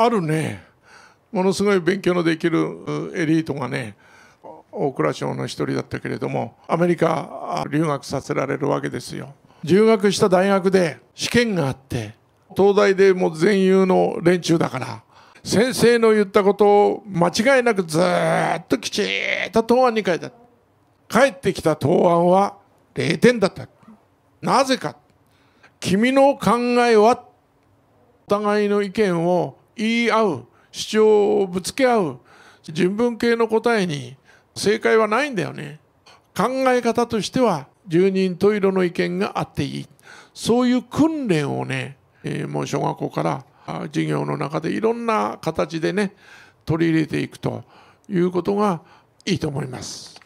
あるねものすごい勉強のできるエリートがね大蔵省の一人だったけれどもアメリカ留学させられるわけですよ留学した大学で試験があって東大でもう全有の連中だから先生の言ったことを間違いなくずっときちっと答案に書いた帰ってきた答案は0点だったなぜか君の考えはお互いの意見を言い合う主張をぶつけ合う人文系の答えに正解はないんだよね考え方としては住人十色の意見があっていいそういう訓練をね、えー、もう小学校から授業の中でいろんな形でね取り入れていくということがいいと思います。